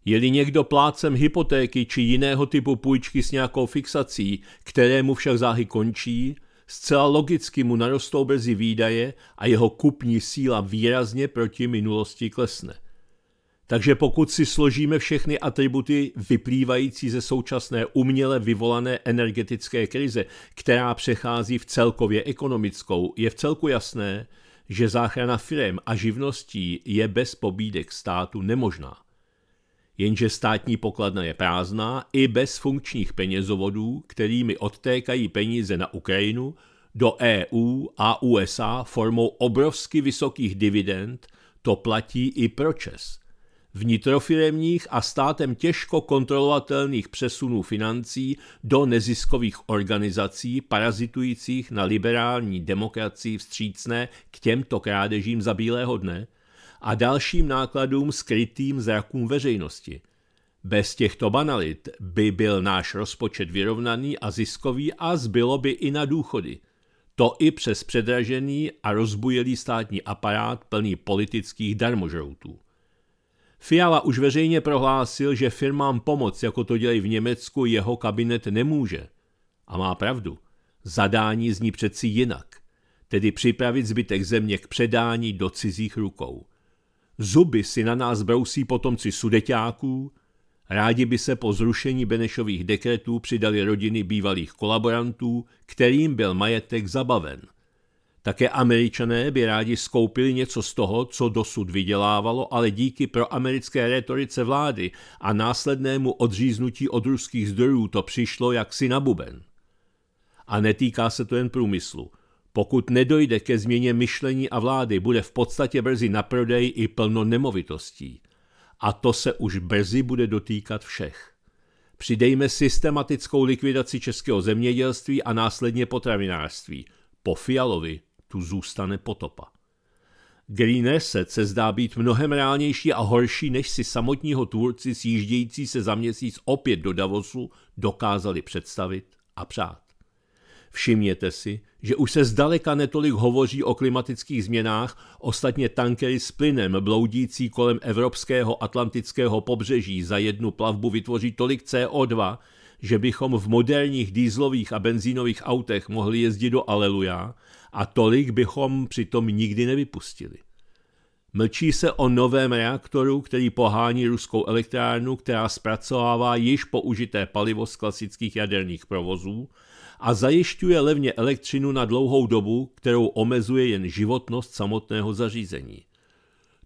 Je-li někdo plácem hypotéky či jiného typu půjčky s nějakou fixací, kterému však záhy končí, zcela logicky mu narostou brzy výdaje a jeho kupní síla výrazně proti minulosti klesne. Takže pokud si složíme všechny atributy vyplývající ze současné uměle vyvolané energetické krize, která přechází v celkově ekonomickou, je v celku jasné, že záchrana firem a živností je bez pobídek státu nemožná. Jenže státní pokladna je prázdná i bez funkčních penězovodů, kterými odtékají peníze na Ukrajinu, do EU a USA formou obrovsky vysokých dividend, to platí i pro Čes – vnitrofiremních a státem těžko kontrolovatelných přesunů financí do neziskových organizací parazitujících na liberální demokracii vstřícné k těmto krádežím za bílého dne a dalším nákladům skrytým zrakům veřejnosti. Bez těchto banalit by byl náš rozpočet vyrovnaný a ziskový a zbylo by i na důchody. To i přes předražený a rozbujelý státní aparát plný politických darmožroutů. Fiala už veřejně prohlásil, že firmám pomoc, jako to dělají v Německu, jeho kabinet nemůže. A má pravdu. Zadání zní přeci jinak. Tedy připravit zbytek země k předání do cizích rukou. Zuby si na nás brousí potomci sudeťáků, rádi by se po zrušení Benešových dekretů přidali rodiny bývalých kolaborantů, kterým byl majetek zabaven. Také američané by rádi skoupili něco z toho, co dosud vydělávalo, ale díky proamerické retorice vlády a následnému odříznutí od ruských zdrojů to přišlo jaksi na buben. A netýká se to jen průmyslu. Pokud nedojde ke změně myšlení a vlády, bude v podstatě brzy na prodej i plno nemovitostí. A to se už brzy bude dotýkat všech. Přidejme systematickou likvidaci českého zemědělství a následně potravinářství. Po Fialovi tu zůstane potopa. Greene set se zdá být mnohem reálnější a horší, než si samotního tvůrci sjíždějící se za měsíc opět do Davosu dokázali představit a přát. Všimněte si, že už se zdaleka netolik hovoří o klimatických změnách, ostatně tankery s plynem bloudící kolem evropského atlantického pobřeží za jednu plavbu vytvoří tolik CO2, že bychom v moderních dýzlových a benzínových autech mohli jezdit do Aleluja a tolik bychom přitom nikdy nevypustili. Mlčí se o novém reaktoru, který pohání ruskou elektrárnu, která zpracovává již použité palivo z klasických jaderných provozů a zajišťuje levně elektřinu na dlouhou dobu, kterou omezuje jen životnost samotného zařízení.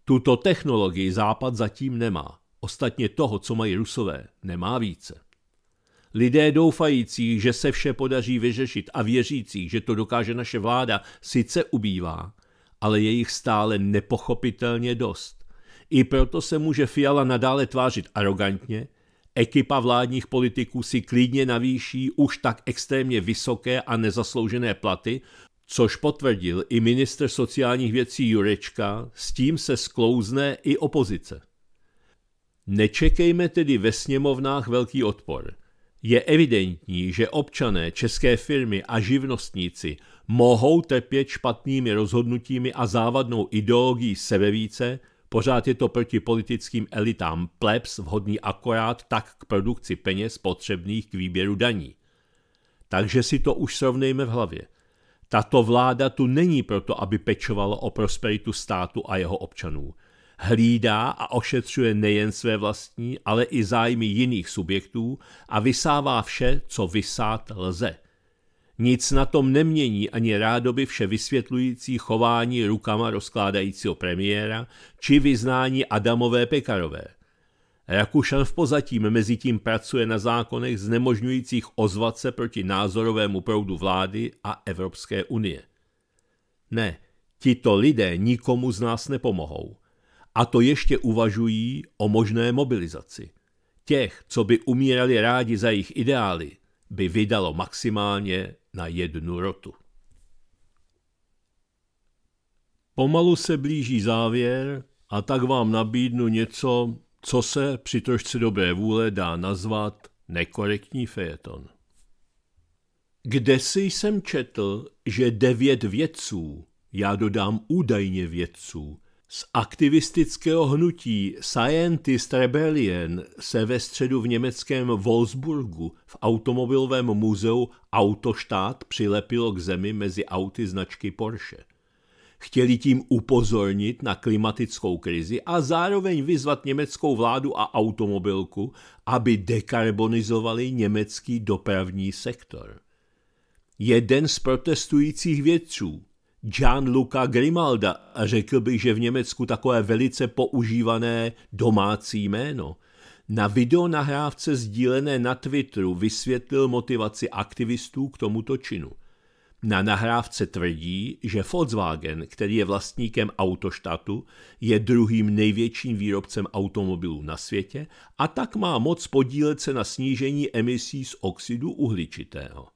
Tuto technologii Západ zatím nemá. Ostatně toho, co mají Rusové, nemá více. Lidé doufající, že se vše podaří vyřešit a věřící, že to dokáže naše vláda, sice ubývá, ale je jich stále nepochopitelně dost. I proto se může Fiala nadále tvářit arrogantně, ekipa vládních politiků si klidně navýší už tak extrémně vysoké a nezasloužené platy, což potvrdil i minister sociálních věcí Jurečka, s tím se sklouzne i opozice. Nečekejme tedy ve sněmovnách velký odpor – je evidentní, že občané, české firmy a živnostníci mohou trpět špatnými rozhodnutími a závadnou ideologií sebevíce, pořád je to proti politickým elitám plebs vhodný akorát tak k produkci peněz potřebných k výběru daní. Takže si to už srovnejme v hlavě. Tato vláda tu není proto, aby pečovala o prosperitu státu a jeho občanů – hlídá a ošetřuje nejen své vlastní, ale i zájmy jiných subjektů a vysává vše, co vysát lze. Nic na tom nemění ani rádoby vše vysvětlující chování rukama rozkládajícího premiéra či vyznání Adamové Pekarové. Rakušan v pozatím mezi tím pracuje na zákonech znemožňujících ozvat se proti názorovému proudu vlády a Evropské unie. Ne, tito lidé nikomu z nás nepomohou. A to ještě uvažují o možné mobilizaci. Těch, co by umírali rádi za jejich ideály, by vydalo maximálně na jednu rotu. Pomalu se blíží závěr a tak vám nabídnu něco, co se při trošce dobré vůle dá nazvat nekorektní fejeton. Kde si jsem četl, že devět vědců, já dodám údajně vědců, z aktivistického hnutí Scientist Rebellion se ve středu v německém Wolfsburgu v automobilovém muzeu Autoštát přilepilo k zemi mezi auty značky Porsche. Chtěli tím upozornit na klimatickou krizi a zároveň vyzvat německou vládu a automobilku, aby dekarbonizovali německý dopravní sektor. Jeden z protestujících vědců, Gianluca Grimalda a řekl bych, že v Německu takové velice používané domácí jméno. Na video nahrávce sdílené na Twitteru vysvětlil motivaci aktivistů k tomuto činu. Na nahrávce tvrdí, že Volkswagen, který je vlastníkem autoštatu, je druhým největším výrobcem automobilů na světě a tak má moc podílet se na snížení emisí z oxidu uhličitého.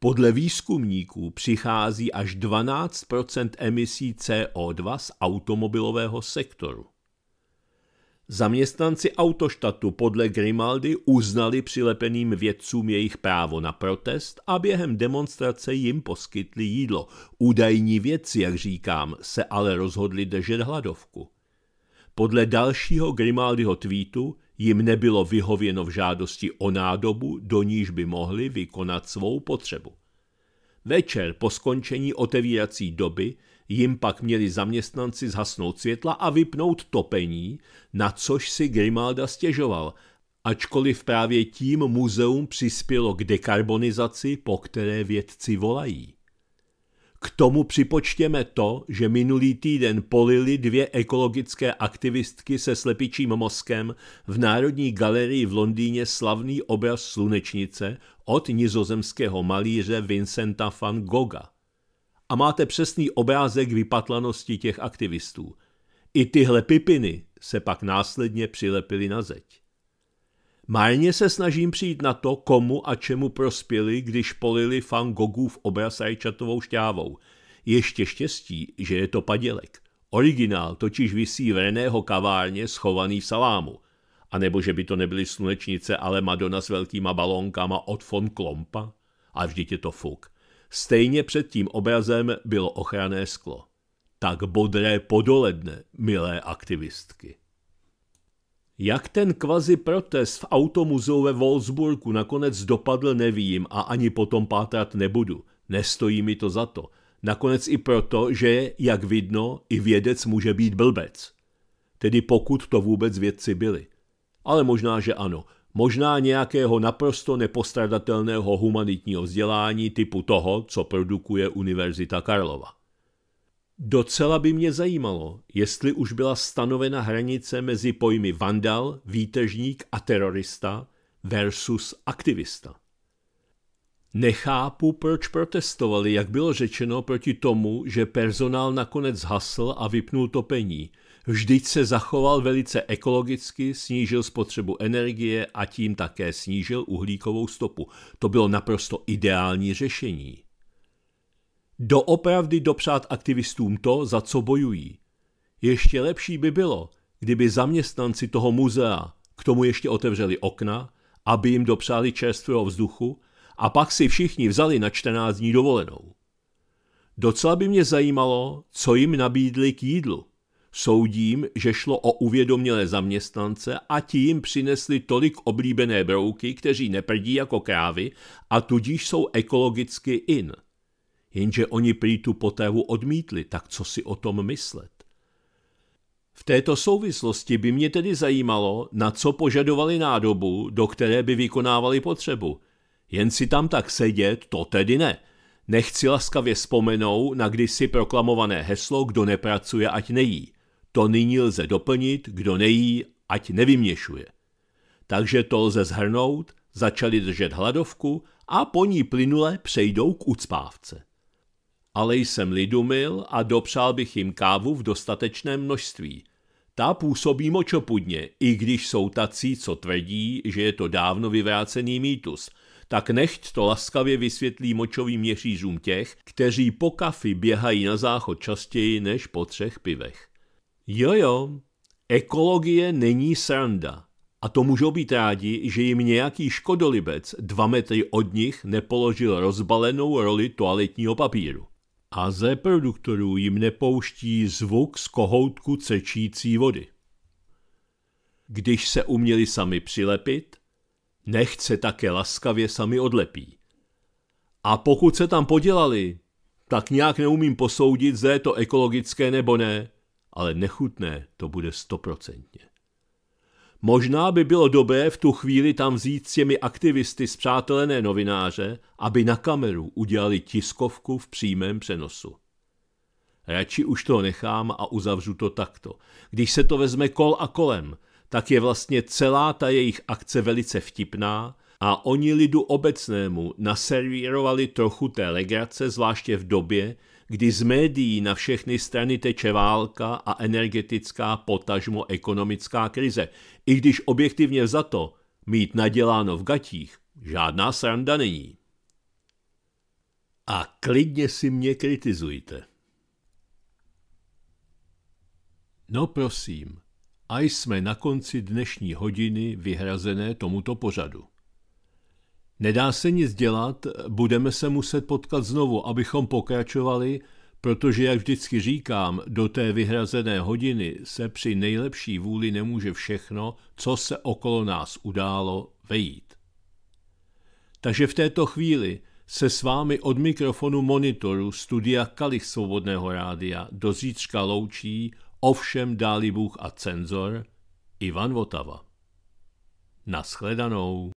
Podle výzkumníků přichází až 12 emisí CO2 z automobilového sektoru. Zaměstnanci autoštatu podle Grimaldi uznali přilepeným vědcům jejich právo na protest a během demonstrace jim poskytli jídlo. Údajní vědci, jak říkám, se ale rozhodli držet hladovku. Podle dalšího Grimaldyho tweetu jim nebylo vyhověno v žádosti o nádobu, do níž by mohli vykonat svou potřebu. Večer po skončení otevírací doby jim pak měli zaměstnanci zhasnout světla a vypnout topení, na což si Grimalda stěžoval, ačkoliv právě tím muzeum přispělo k dekarbonizaci, po které vědci volají. K tomu připočtěme to, že minulý týden polili dvě ekologické aktivistky se slepičím mozkem v Národní galerii v Londýně slavný obraz Slunečnice od nizozemského malíře Vincenta van Gogha. A máte přesný obrázek vypatlanosti těch aktivistů. I tyhle pipiny se pak následně přilepily na zeď. Márně se snažím přijít na to, komu a čemu prospěli, když polili fan Gogův obraz rajčatovou šťávou. Ještě štěstí, že je to padělek. Originál totiž visí v Reného kavárně schovaný v salámu. A nebo že by to nebyly slunečnice, ale Madonna s velkýma balónkama od von Klompa? A vždyť je to fuk. Stejně před tím obrazem bylo ochranné sklo. Tak bodré podoledne, milé aktivistky. Jak ten kvazi protest v automuzeu ve Wolfsburgu nakonec dopadl, nevím a ani potom pátrat nebudu. Nestojí mi to za to. Nakonec i proto, že, jak vidno, i vědec může být blbec. Tedy pokud to vůbec vědci byli. Ale možná, že ano. Možná nějakého naprosto nepostradatelného humanitního vzdělání typu toho, co produkuje Univerzita Karlova. Docela by mě zajímalo, jestli už byla stanovena hranice mezi pojmy vandal, výtežník a terorista versus aktivista. Nechápu, proč protestovali, jak bylo řečeno, proti tomu, že personál nakonec hasl a vypnul topení. Vždyť se zachoval velice ekologicky, snížil spotřebu energie a tím také snížil uhlíkovou stopu. To bylo naprosto ideální řešení doopravdy dopřát aktivistům to, za co bojují. Ještě lepší by bylo, kdyby zaměstnanci toho muzea k tomu ještě otevřeli okna, aby jim dopřáli čerstvého vzduchu a pak si všichni vzali na 14 dní dovolenou. Docela by mě zajímalo, co jim nabídli k jídlu. Soudím, že šlo o uvědomělé zaměstnance a ti jim přinesli tolik oblíbené brouky, kteří neprdí jako krávy a tudíž jsou ekologicky in – jenže oni prý tu potravu odmítli, tak co si o tom myslet? V této souvislosti by mě tedy zajímalo, na co požadovali nádobu, do které by vykonávali potřebu. Jen si tam tak sedět, to tedy ne. Nechci laskavě vzpomenou na kdysi proklamované heslo kdo nepracuje, ať nejí. To nyní lze doplnit, kdo nejí, ať nevyměšuje. Takže to lze zhrnout, začali držet hladovku a po ní plynule přejdou k ucpávce ale jsem lidumil a dopřál bych jim kávu v dostatečném množství. Ta působí močopudně, i když jsou tací, co tvrdí, že je to dávno vyvrácený mýtus, tak nechť to laskavě vysvětlí močovým měřízům těch, kteří po kafy běhají na záchod častěji než po třech pivech. Jojo, ekologie není sranda. A to můžou být rádi, že jim nějaký škodolibec dva metry od nich nepoložil rozbalenou roli toaletního papíru a z reproduktorů jim nepouští zvuk z kohoutku cečící vody. Když se uměli sami přilepit, nechce také laskavě sami odlepí. A pokud se tam podělali, tak nějak neumím posoudit, zda je to ekologické nebo ne, ale nechutné to bude stoprocentně. Možná by bylo dobré v tu chvíli tam vzít s těmi aktivisty zpřátelené novináře, aby na kameru udělali tiskovku v přímém přenosu. Radši už to nechám a uzavřu to takto. Když se to vezme kol a kolem, tak je vlastně celá ta jejich akce velice vtipná a oni lidu obecnému naservírovali trochu té legrace, zvláště v době, kdy z médií na všechny strany teče válka a energetická potažmo ekonomická krize, i když objektivně za to mít naděláno v gatích žádná sranda není. A klidně si mě kritizujte. No prosím, a jsme na konci dnešní hodiny vyhrazené tomuto pořadu. Nedá se nic dělat, budeme se muset potkat znovu, abychom pokračovali, protože, jak vždycky říkám, do té vyhrazené hodiny se při nejlepší vůli nemůže všechno, co se okolo nás událo, vejít. Takže v této chvíli se s vámi od mikrofonu monitoru studia Kalich Svobodného rádia do zítřka loučí, ovšem dáli Bůh a cenzor, Ivan Votava. Naschledanou.